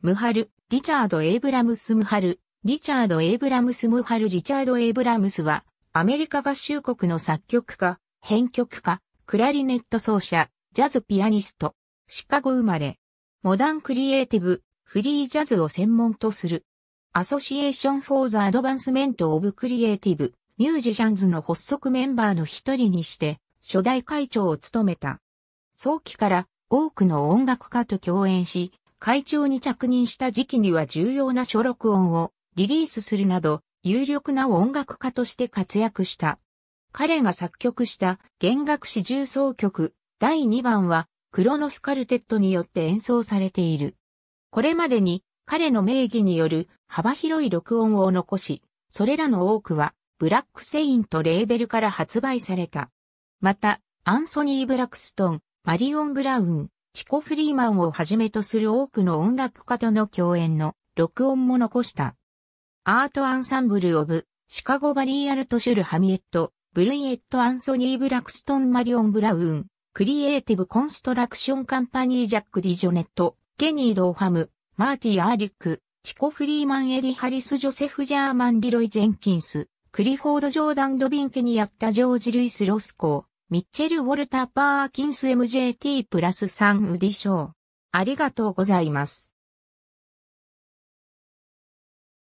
ムハル、リチャード・エイブラムス・ムハル、リチャード・エイブラムス・ムハル・リチャード・エイブラムスは、アメリカ合衆国の作曲家、編曲家、クラリネット奏者、ジャズピアニスト、シカゴ生まれ、モダンクリエイティブ、フリージャズを専門とする、アソシエーション・フォー・ザ・アドバンスメント・オブ・クリエイティブ、ミュージシャンズの発足メンバーの一人にして、初代会長を務めた。早期から多くの音楽家と共演し、会長に着任した時期には重要な書録音をリリースするなど、有力な音楽家として活躍した。彼が作曲した弦楽四重奏曲第2番はクロノスカルテットによって演奏されている。これまでに彼の名義による幅広い録音を残し、それらの多くはブラックセインとレーベルから発売された。また、アンソニー・ブラックストン、マリオン・ブラウン、チコ・フリーマンをはじめとする多くの音楽家との共演の録音も残した。アートアンサンブル・オブ・シカゴ・バリー・アルト・シュル・ハミエット、ブルイエット・アンソニー・ブラクストン・マリオン・ブラウン、クリエイティブ・コンストラクション・カンパニー・ジャック・ディ・ジョネット、ケニー・ドーハム、マーティ・アーリック、チコ・フリーマン・エリ・ハリス・ジョセフ・ジャーマン・リロイ・ジェンキンス、クリフォード・ジョーダン・ドビンケにやったジョージ・ルイス・ロスコー、ミッチェル・ウォルター・パーキンス MJT プラス3ウディショー。ありがとうございます。